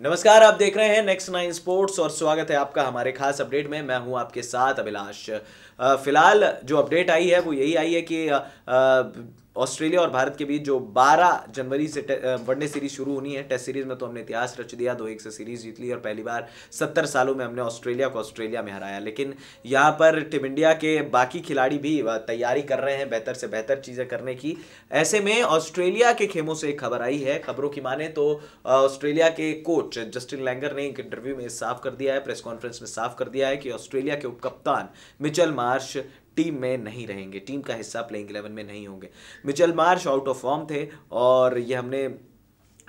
नमस्कार आप देख रहे हैं नेक्स्ट नाइन स्पोर्ट्स और स्वागत है आपका हमारे खास अपडेट में मैं हूं आपके साथ अभिलाष फिलहाल जो अपडेट आई है वो यही आई है कि ऑस्ट्रेलिया और भारत के बीच जो 12 जनवरी से वनडे सीरीज शुरू होनी है टेस्ट सीरीज में तो हमने इतिहास रच दिया दो एक से सीरीज जीत ली और पहली बार 70 सालों में हमने ऑस्ट्रेलिया को ऑस्ट्रेलिया में हराया लेकिन यहाँ पर टीम इंडिया के बाकी खिलाड़ी भी तैयारी कर रहे हैं बेहतर से बेहतर चीज़ें करने की ऐसे में ऑस्ट्रेलिया के खेमों से एक खबर आई है खबरों की माने तो ऑस्ट्रेलिया के कोच जस्टिन लैंगर ने एक इंटरव्यू में साफ कर दिया है प्रेस कॉन्फ्रेंस में साफ कर दिया है कि ऑस्ट्रेलिया के उपकप्तान मिचल मार्श टीम में नहीं रहेंगे टीम का हिस्सा प्लेइंग इलेवन में नहीं होंगे Mitchell Marsh out of form थे और ये हमने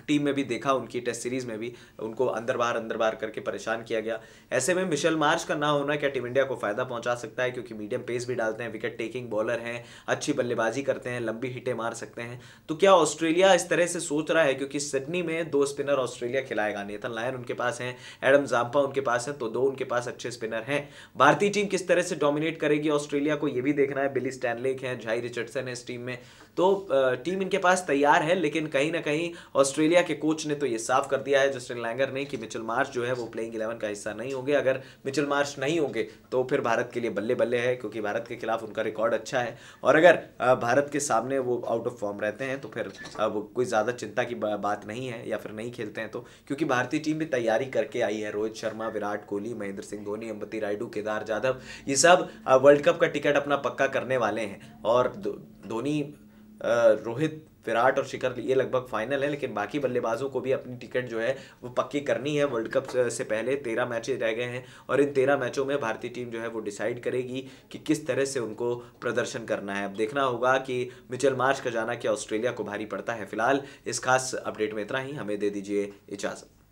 टीम में भी देखा उनकी टेस्ट सीरीज़ में भी उनको अंदर बाहर अंदर बाहर करके परेशान किया गया ऐसे में मिशेल मार्च का ना होना क्या टीम इंडिया को फ़ायदा पहुंचा सकता है क्योंकि मीडियम पेस भी डालते हैं विकेट टेकिंग बॉलर हैं अच्छी बल्लेबाजी करते हैं लंबी हिटें मार सकते हैं तो क्या ऑस्ट्रेलिया इस तरह से सोच रहा है क्योंकि सिडनी में दो स्पिनर ऑस्ट्रेलिया खिलाएगा नेथन लायन उनके पास हैं एडम जाम्पा उनके पास हैं तो दो उनके पास अच्छे स्पिनर हैं भारतीय टीम किस तरह से डोमिनेट करेगी ऑस्ट्रेलिया को ये भी देखना है बिली स्टैनलेक है झाई रिचर्डसन है इस टीम में तो टीम इनके पास तैयार है लेकिन कहीं ना कहीं ऑस्ट्रेलिया ऑस्ट्रेलिया के कोच ने तो ये साफ कर दिया है जस्टिन लैंगर ने कि मिचल मार्च जो है वो प्लेइंग इलेवन का हिस्सा नहीं होंगे अगर मिचल मार्श नहीं होंगे तो फिर भारत के लिए बल्ले बल्ले है क्योंकि भारत के खिलाफ उनका रिकॉर्ड अच्छा है और अगर भारत के सामने वो आउट ऑफ फॉर्म रहते हैं तो फिर अब कोई ज़्यादा चिंता की बात नहीं है या फिर नहीं खेलते हैं तो क्योंकि भारतीय टीम भी तैयारी करके आई है रोहित शर्मा विराट कोहली महेंद्र सिंह धोनी अम्बती रायडू केदार जाधव ये सब वर्ल्ड कप का टिकट अपना पक्का करने वाले हैं और धोनी रोहित विराट और शिखर ये लगभग फाइनल है लेकिन बाकी बल्लेबाजों को भी अपनी टिकट जो है वो पक्की करनी है वर्ल्ड कप से पहले तेरह मैच रह गए हैं और इन तेरह मैचों में भारतीय टीम जो है वो डिसाइड करेगी कि किस तरह से उनको प्रदर्शन करना है अब देखना होगा कि मिचल मार्च का जाना क्या ऑस्ट्रेलिया को भारी पड़ता है फिलहाल इस खास अपडेट में इतना ही हमें दे दीजिए इजाज़त